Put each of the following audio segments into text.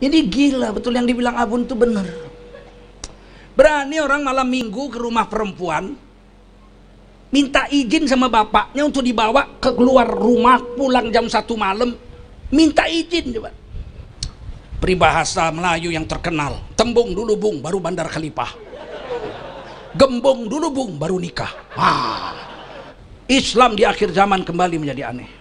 Ini gila betul yang dibilang Abun itu benar. Berani orang malam minggu ke rumah perempuan, minta izin sama bapaknya untuk dibawa ke keluar rumah pulang jam satu malam, minta izin coba. Peribahasa Melayu yang terkenal, tembung dulu bung baru bandar Khalifah. Gembong dulu bung baru nikah. Ah. Islam di akhir zaman kembali menjadi aneh.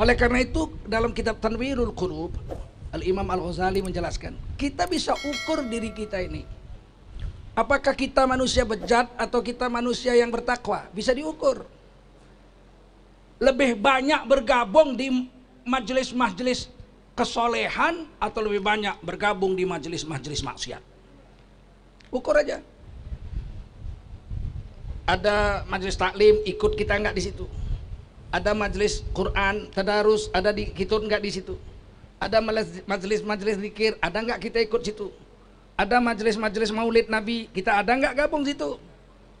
Oleh karena itu dalam kitab Tanwirul Qurub, Al-Imam Al-Ghazali menjelaskan, kita bisa ukur diri kita ini. Apakah kita manusia bejat atau kita manusia yang bertakwa? Bisa diukur. Lebih banyak bergabung di majelis-majelis kesolehan atau lebih banyak bergabung di majelis-majelis maksiat. Ukur aja. Ada majelis taklim, ikut kita enggak di situ ada majelis Quran, tadarus, ada di kita nggak di situ. Ada majelis-majelis zikir, ada nggak kita ikut situ? Ada majelis-majelis Maulid Nabi, kita ada nggak gabung situ?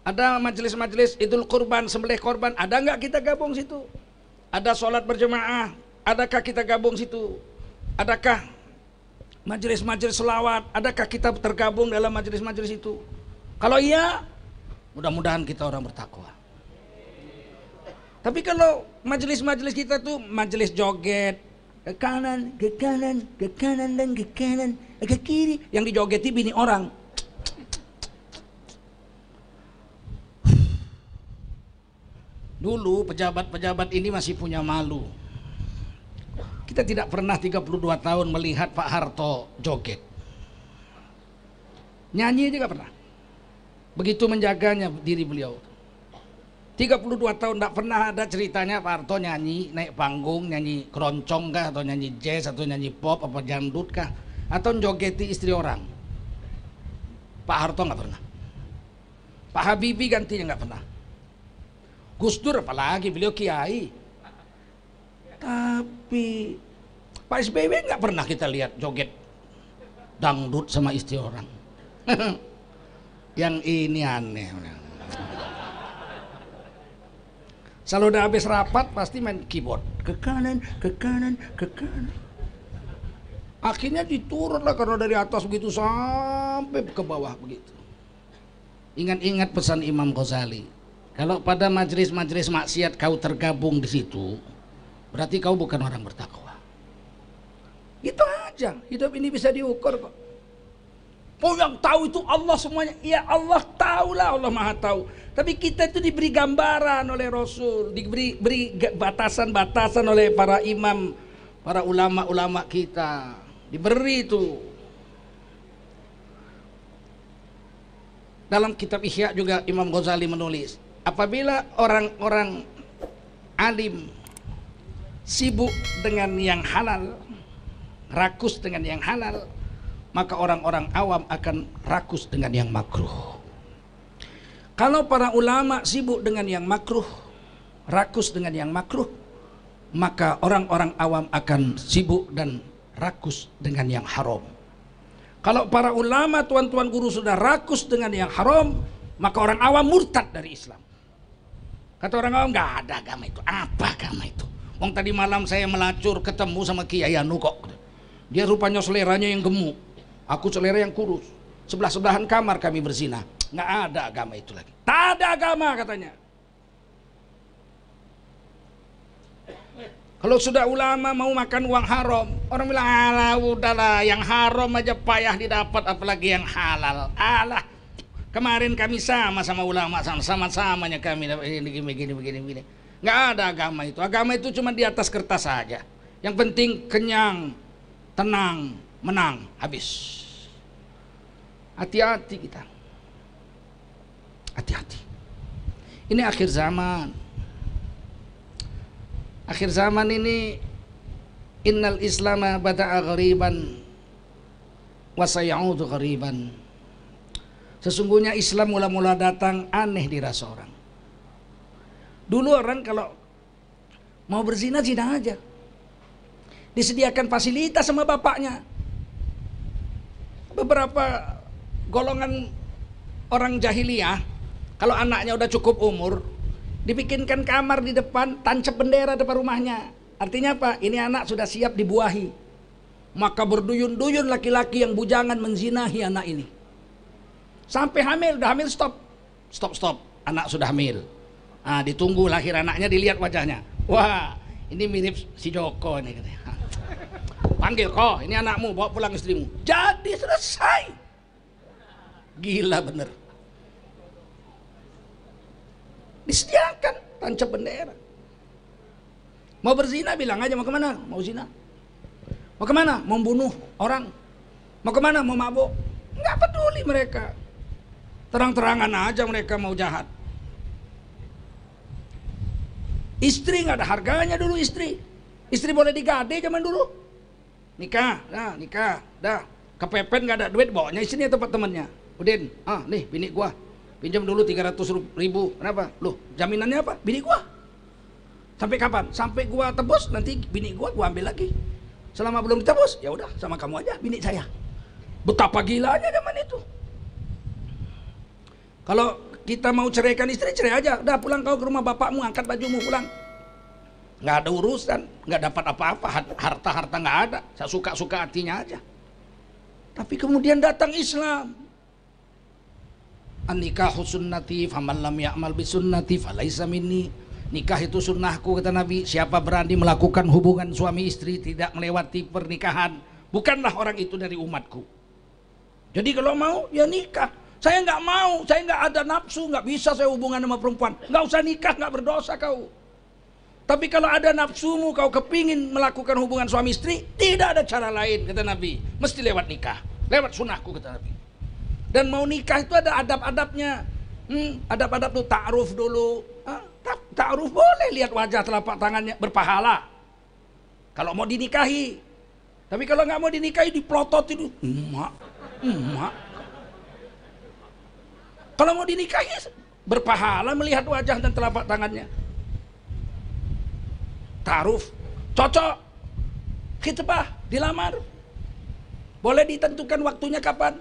Ada majelis-majelis Idul Kurban, sembelih korban, ada nggak kita gabung situ? Ada sholat berjemaah, adakah kita gabung situ? Adakah majelis-majelis selawat, adakah kita tergabung dalam majelis-majelis itu? Kalau iya, mudah-mudahan kita orang bertakwa. Tapi kalau majelis-majelis kita tuh majelis joget ke kanan, ke kanan, ke kanan dan ke kanan, ke kiri yang dijogeti bini orang. Dulu pejabat-pejabat ini masih punya malu. Kita tidak pernah 32 tahun melihat Pak Harto joget. Nyanyi juga pernah. Begitu menjaganya diri beliau. 32 tahun tidak pernah ada ceritanya Pak Harto nyanyi naik panggung, nyanyi keroncong kah, atau nyanyi jazz, atau nyanyi pop, apa jandut kah, atau jogeti istri orang. Pak Harto nggak pernah. Pak Habibie gantinya nggak pernah. Gus Dur apalagi beliau kiai. Tapi Pak SBY nggak pernah kita lihat joget dangdut sama istri orang. Yang ini aneh. Kalau udah habis rapat pasti main keyboard. Ke kanan, ke kanan, ke kanan. Akhirnya diturun lah karena dari atas begitu sampai ke bawah begitu. Ingat-ingat pesan Imam Ghazali. Kalau pada majelis-majelis maksiat kau tergabung di situ, berarti kau bukan orang bertakwa. Itu aja. Hidup ini bisa diukur kok. Oh yang tahu itu Allah semuanya. Ya Allah tahulah Allah maha tahu. Tapi kita itu diberi gambaran oleh Rasul. Diberi batasan-batasan oleh para imam. Para ulama-ulama kita. Diberi itu. Dalam kitab Ihya juga Imam Ghazali menulis. Apabila orang-orang alim sibuk dengan yang halal. Rakus dengan yang halal maka orang-orang awam akan rakus dengan yang makruh. Kalau para ulama sibuk dengan yang makruh, rakus dengan yang makruh, maka orang-orang awam akan sibuk dan rakus dengan yang haram. Kalau para ulama tuan-tuan guru sudah rakus dengan yang haram, maka orang awam murtad dari Islam. Kata orang awam, gak ada agama itu. Apa agama itu? Wong tadi malam saya melacur ketemu sama Kiai Anu kok. Dia rupanya seleranya yang gemuk. Aku selera yang kurus. Sebelah-sebelahan kamar kami berzina. Nggak ada agama itu lagi. Tak ada agama katanya. Kalau sudah ulama mau makan uang haram, orang bilang, alah udahlah, yang haram aja payah didapat, apalagi yang halal. Alah, kemarin kami sama sama ulama, sama-samanya kami, ini begini, begini, begini, begini. Nggak ada agama itu. Agama itu cuma di atas kertas saja. Yang penting kenyang, tenang, menang, habis. Hati-hati kita. Hati-hati. Ini akhir zaman. Akhir zaman ini innal islama bada'a ghariban wa sayaudu ghariban. Sesungguhnya Islam mula-mula datang aneh dirasa orang. Dulu orang kalau mau berzina zina aja. Disediakan fasilitas sama bapaknya beberapa golongan orang jahiliyah kalau anaknya udah cukup umur dibikinkan kamar di depan tancap bendera depan rumahnya artinya apa ini anak sudah siap dibuahi maka berduyun-duyun laki-laki yang bujangan menzinahi anak ini sampai hamil udah hamil stop stop stop anak sudah hamil ah ditunggu lahir anaknya dilihat wajahnya wah ini mirip si Joko nih katanya panggil kau oh, ini anakmu bawa pulang istrimu jadi selesai gila bener disediakan tancap bendera mau berzina bilang aja mau kemana mau zina mau kemana mau orang mau kemana mau mabuk nggak peduli mereka terang-terangan aja mereka mau jahat istri nggak ada harganya dulu istri istri boleh digade zaman dulu nikah, dah nikah, dah kepepet nggak ada duit bawanya sini tempat temennya. Udin, ah nih bini gua pinjam dulu 300 ribu, kenapa? Loh jaminannya apa? Bini gua. Sampai kapan? Sampai gua tebus nanti bini gua gua ambil lagi. Selama belum ditebus, ya udah sama kamu aja bini saya. Betapa gilanya zaman itu. Kalau kita mau ceraikan istri, cerai aja. Udah pulang kau ke rumah bapakmu, angkat bajumu pulang nggak ada urusan, nggak dapat apa-apa, harta-harta nggak ada, saya suka-suka hatinya aja. Tapi kemudian datang Islam. Nikah sunnati faman lam ya'mal bi sunnati falaisa minni. Nikah itu sunnahku kata Nabi. Siapa berani melakukan hubungan suami istri tidak melewati pernikahan, bukanlah orang itu dari umatku. Jadi kalau mau ya nikah. Saya nggak mau, saya nggak ada nafsu, nggak bisa saya hubungan sama perempuan. Nggak usah nikah, nggak berdosa kau. Tapi kalau ada nafsumu kau kepingin melakukan hubungan suami istri, tidak ada cara lain kata Nabi. Mesti lewat nikah, lewat sunahku kata Nabi. Dan mau nikah itu ada adab-adabnya. Hmm, adab-adab tuh ta'ruf dulu. Ha? Ta'ruf boleh lihat wajah telapak tangannya berpahala. Kalau mau dinikahi. Tapi kalau nggak mau dinikahi diplotot itu. Emak, emak. Kalau mau dinikahi berpahala melihat wajah dan telapak tangannya. Taruf, cocok. Khitbah, dilamar. Boleh ditentukan waktunya kapan.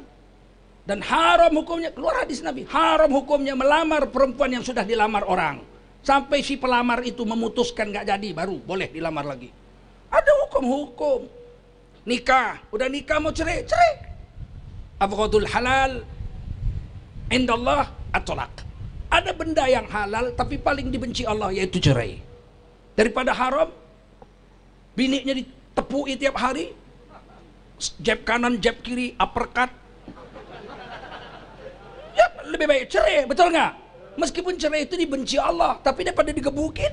Dan haram hukumnya, keluar hadis Nabi. Haram hukumnya melamar perempuan yang sudah dilamar orang. Sampai si pelamar itu memutuskan nggak jadi, baru boleh dilamar lagi. Ada hukum-hukum. Nikah, udah nikah mau cerai, cerai. Abghadul halal, indallah, atolak. Ada benda yang halal tapi paling dibenci Allah yaitu cerai. Daripada haram, biniknya ditepui tiap hari, jab kanan, jab kiri, uppercut. Ya, lebih baik cerai, betul nggak? Meskipun cerai itu dibenci Allah, tapi daripada digebukin.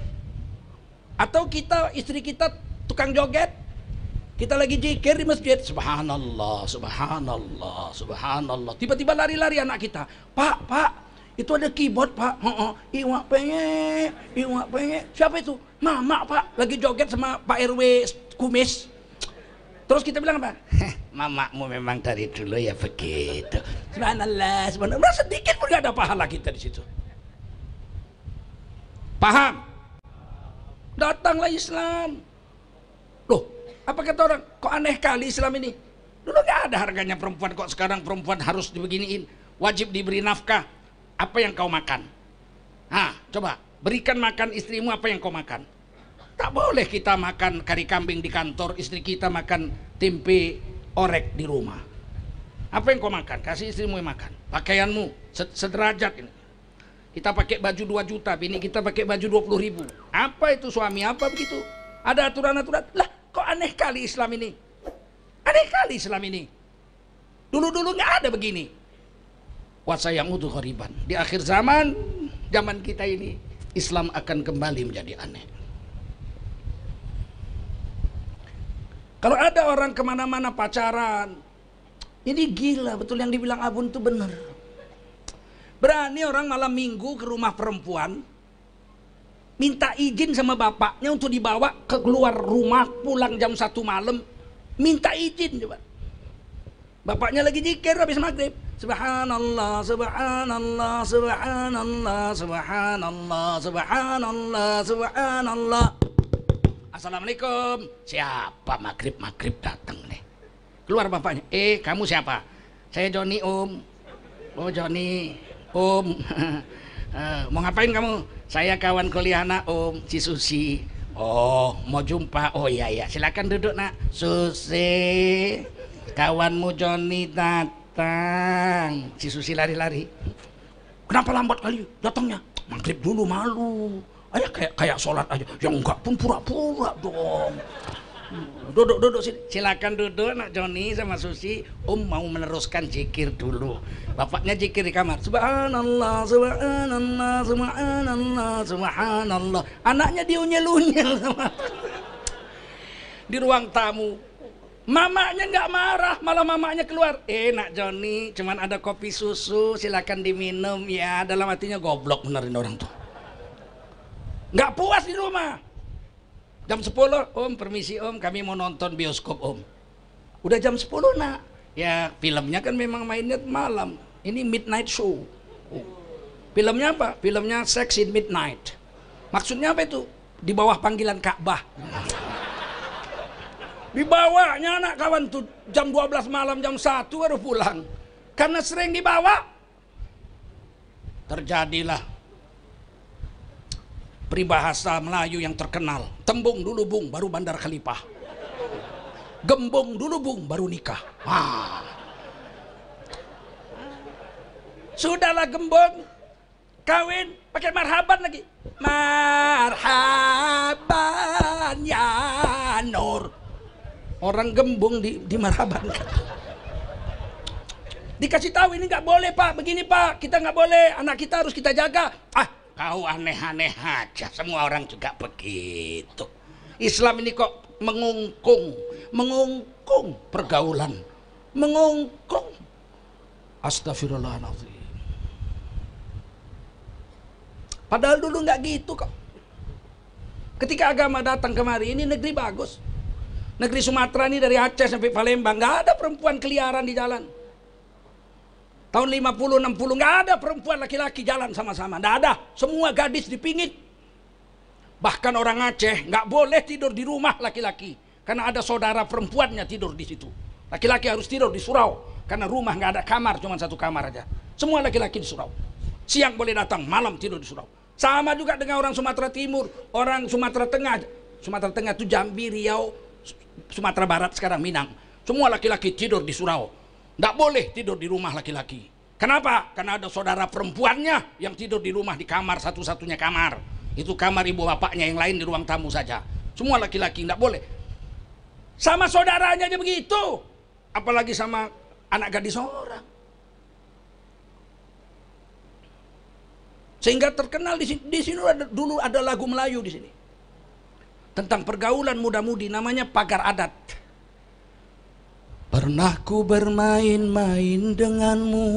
Atau kita, istri kita tukang joget, kita lagi jikir di masjid, subhanallah, subhanallah, subhanallah. Tiba-tiba lari-lari anak kita, pak, pak, itu ada keyboard, Pak. Heeh. Iwak pengen iwak pengen Siapa itu? Mama, Pak. Lagi joget sama Pak RW Kumis. Terus kita bilang apa? Mamamu memang dari dulu ya begitu. Subhanallah, subhanallah. Sedikit pun gak ada pahala kita di situ. Paham? Datanglah Islam. Loh, apa kata orang? Kok aneh kali Islam ini? Dulu gak ada harganya perempuan, kok sekarang perempuan harus dibeginiin. Wajib diberi nafkah, apa yang kau makan? Ah, coba berikan makan istrimu apa yang kau makan. Tak boleh kita makan kari kambing di kantor, istri kita makan tempe orek di rumah. Apa yang kau makan? Kasih istrimu yang makan. Pakaianmu sederajat ini. Kita pakai baju 2 juta, bini kita pakai baju 20 ribu. Apa itu suami? Apa begitu? Ada aturan-aturan. Lah, kok aneh kali Islam ini? Aneh kali Islam ini. Dulu-dulu nggak ada begini utuh ghoriban. Di akhir zaman, zaman kita ini, Islam akan kembali menjadi aneh. Kalau ada orang kemana-mana pacaran, ini gila betul yang dibilang Abun itu benar. Berani orang malam minggu ke rumah perempuan, minta izin sama bapaknya untuk dibawa ke keluar rumah pulang jam satu malam, minta izin coba. Bapaknya lagi jikir habis maghrib. Subhanallah, subhanallah, subhanallah, subhanallah, subhanallah, subhanallah. Assalamualaikum. Siapa maghrib maghrib datang nih? Keluar bapaknya. Eh, kamu siapa? Saya Joni Om. Oh Joni Om. Eh, mau ngapain kamu? Saya kawan anak Om, si Susi. Oh, mau jumpa. Oh iya iya, silakan duduk nak. Susi kawanmu Joni datang si Susi lari-lari kenapa lambat kali datangnya maghrib dulu malu Ayah kayak kayak sholat aja yang enggak pun pura-pura dong duduk duduk silakan duduk nak Joni sama Susi Om mau meneruskan jikir dulu bapaknya jikir di kamar subhanallah subhanallah subhanallah subhanallah anaknya diunyel-unyel sama di ruang tamu Mamanya nggak marah, malah mamanya keluar. Enak eh, nak Joni, cuman ada kopi susu, silakan diminum ya. Dalam hatinya goblok benerin orang tuh. Nggak puas di rumah. Jam 10, om permisi om, kami mau nonton bioskop om. Udah jam 10 nak. Ya filmnya kan memang mainnya malam. Ini midnight show. Oh. Filmnya apa? Filmnya Sex in Midnight. Maksudnya apa itu? Di bawah panggilan Ka'bah. Dibawanya anak kawan tuh jam 12 malam jam 1 baru pulang. Karena sering dibawa. Terjadilah peribahasa Melayu yang terkenal. Tembung dulu bung baru bandar kelipah, gembung dulu bung baru nikah. Ah. Sudahlah gembung kawin pakai marhaban lagi. Marhaban orang gembung di marhaban, dikasih tahu ini nggak boleh pak begini pak kita nggak boleh anak kita harus kita jaga ah kau aneh-aneh aja semua orang juga begitu Islam ini kok mengungkung mengungkung pergaulan mengungkung astagfirullahaladzim padahal dulu nggak gitu kok ketika agama datang kemari ini negeri bagus Negeri Sumatera ini dari Aceh sampai Palembang nggak ada perempuan keliaran di jalan. Tahun 50 60 nggak ada perempuan laki-laki jalan sama-sama, nggak ada. Semua gadis dipingit. Bahkan orang Aceh nggak boleh tidur di rumah laki-laki karena ada saudara perempuannya tidur di situ. Laki-laki harus tidur di surau karena rumah nggak ada kamar, cuma satu kamar aja. Semua laki-laki di surau. Siang boleh datang, malam tidur di surau. Sama juga dengan orang Sumatera Timur, orang Sumatera Tengah. Sumatera Tengah itu Jambi, Riau, Sumatera Barat sekarang Minang. Semua laki-laki tidur di surau. Tidak boleh tidur di rumah laki-laki. Kenapa? Karena ada saudara perempuannya yang tidur di rumah di kamar satu-satunya kamar. Itu kamar ibu bapaknya yang lain di ruang tamu saja. Semua laki-laki tidak boleh. Sama saudaranya aja begitu. Apalagi sama anak gadis orang. Sehingga terkenal di sini, di sini dulu ada lagu Melayu di sini tentang pergaulan muda-mudi namanya pagar adat. Pernah ku bermain-main denganmu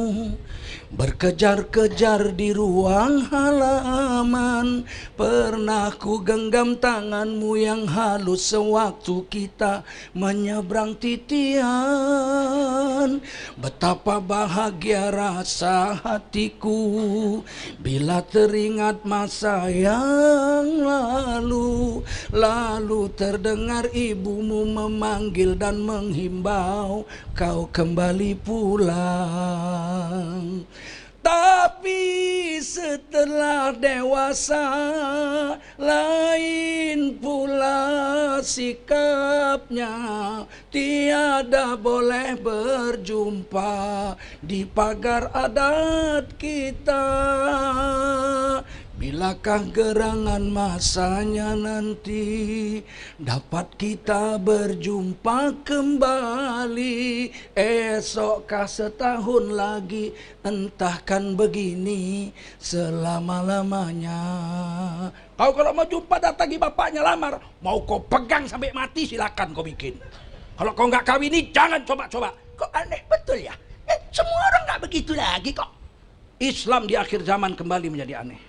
Berkejar-kejar di ruang halaman Pernah ku genggam tanganmu yang halus Sewaktu kita menyeberang titian Betapa bahagia rasa hatiku Bila teringat masa yang lalu Lalu terdengar ibumu memanggil dan menghimbau mau kau kembali pulang tapi setelah dewasa lain pula sikapnya tiada boleh berjumpa di pagar adat kita Bilakah gerangan masanya nanti dapat kita berjumpa kembali? Esokkah setahun lagi? Entahkan begini selama-lamanya. Kau kalau mau jumpa datangi bapaknya lamar. Mau kau pegang sampai mati silakan kau bikin. Kalau kau nggak kawin ini jangan coba-coba. Kok aneh betul ya? Eh, semua orang nggak begitu lagi kok. Islam di akhir zaman kembali menjadi aneh.